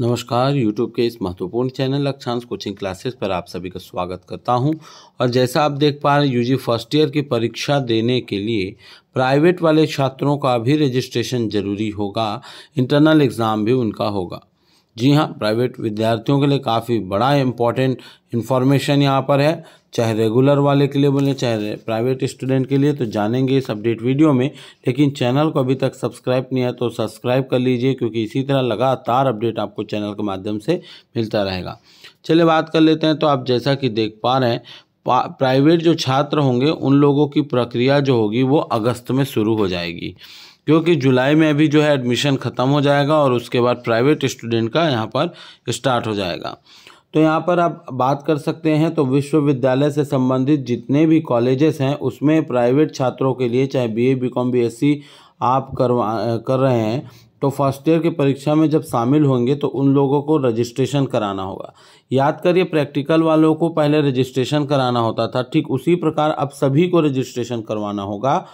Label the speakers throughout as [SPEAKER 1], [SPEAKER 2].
[SPEAKER 1] नमस्कार YouTube के इस महत्वपूर्ण चैनल लक्षांश कोचिंग क्लासेस पर आप सभी का स्वागत करता हूं और जैसा आप देख पा रहे हैं यूजी फर्स्ट ईयर की परीक्षा देने के लिए प्राइवेट वाले छात्रों का भी रजिस्ट्रेशन जरूरी होगा इंटरनल एग्ज़ाम भी उनका होगा जी हाँ प्राइवेट विद्यार्थियों के लिए काफ़ी बड़ा इम्पॉर्टेंट इन्फॉर्मेशन यहाँ पर है चाहे रेगुलर वाले के लिए बोलें चाहे प्राइवेट स्टूडेंट के लिए तो जानेंगे इस अपडेट वीडियो में लेकिन चैनल को अभी तक सब्सक्राइब नहीं है तो सब्सक्राइब कर लीजिए क्योंकि इसी तरह लगातार अपडेट आपको चैनल के माध्यम से मिलता रहेगा चलिए बात कर लेते हैं तो आप जैसा कि देख पा रहे हैं प्राइवेट जो छात्र होंगे उन लोगों की प्रक्रिया जो होगी वो अगस्त में शुरू हो जाएगी क्योंकि जुलाई में अभी जो है एडमिशन ख़त्म हो जाएगा और उसके बाद प्राइवेट स्टूडेंट का यहाँ पर स्टार्ट हो जाएगा तो यहाँ पर आप बात कर सकते हैं तो विश्वविद्यालय से संबंधित जितने भी कॉलेजेस हैं उसमें प्राइवेट छात्रों के लिए चाहे बीए बीकॉम बीएससी आप करवा कर रहे हैं तो फर्स्ट ईयर की परीक्षा में जब शामिल होंगे तो उन लोगों को रजिस्ट्रेशन कराना होगा याद करिए प्रैक्टिकल वालों को पहले रजिस्ट्रेशन कराना होता था ठीक उसी प्रकार अब सभी को रजिस्ट्रेशन करवाना होगा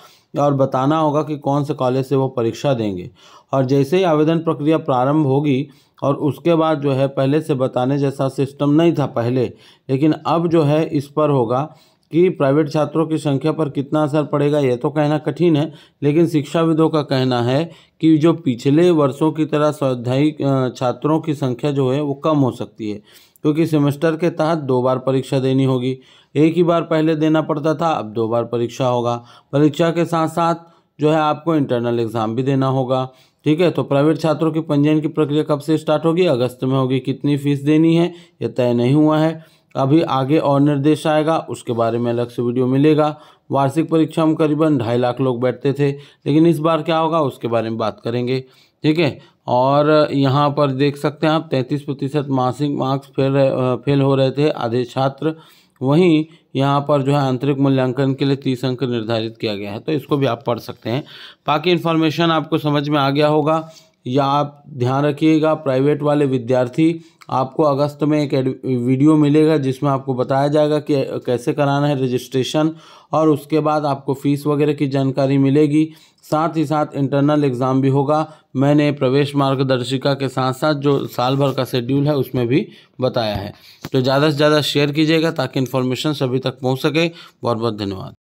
[SPEAKER 1] और बताना होगा कि कौन से कॉलेज से वो परीक्षा देंगे और जैसे ही आवेदन प्रक्रिया प्रारंभ होगी और उसके बाद जो है पहले से बताने जैसा सिस्टम नहीं था पहले लेकिन अब जो है इस पर होगा कि प्राइवेट छात्रों की संख्या पर कितना असर पड़ेगा यह तो कहना कठिन है लेकिन शिक्षाविदों का कहना है कि जो पिछले वर्षों की तरह स्वाध्यायी छात्रों की संख्या जो है वो कम हो सकती है क्योंकि सेमेस्टर के तहत दो बार परीक्षा देनी होगी एक ही बार पहले देना पड़ता था अब दो बार परीक्षा होगा परीक्षा के साथ साथ जो है आपको इंटरनल एग्ज़ाम भी देना होगा ठीक है तो प्राइवेट छात्रों की पंजीयन की प्रक्रिया कब से स्टार्ट होगी अगस्त में होगी कितनी फीस देनी है यह तय नहीं हुआ है अभी आगे और निर्देश आएगा उसके बारे में अलग से वीडियो मिलेगा वार्षिक परीक्षा में करीबन ढाई लाख लोग बैठते थे लेकिन इस बार क्या होगा उसके बारे में बात करेंगे ठीक है और यहाँ पर देख सकते हैं आप तैंतीस प्रतिशत मासिक मार्क्स फेल फेल हो रहे थे आधे छात्र वहीं यहाँ पर जो है आंतरिक मूल्यांकन के लिए तीस अंक निर्धारित किया गया है तो इसको भी आप पढ़ सकते हैं बाकी इन्फॉर्मेशन आपको समझ में आ गया होगा या आप ध्यान रखिएगा प्राइवेट वाले विद्यार्थी आपको अगस्त में एक वीडियो मिलेगा जिसमें आपको बताया जाएगा कि कैसे कराना है रजिस्ट्रेशन और उसके बाद आपको फ़ीस वगैरह की जानकारी मिलेगी साथ ही साथ इंटरनल एग्ज़ाम भी होगा मैंने प्रवेश मार्गदर्शिका के साथ साथ जो साल भर का शेड्यूल है उसमें भी बताया है तो ज़्यादा से ज़्यादा शेयर कीजिएगा ताकि इन्फॉर्मेशन सभी तक पहुँच सके बहुत बहुत धन्यवाद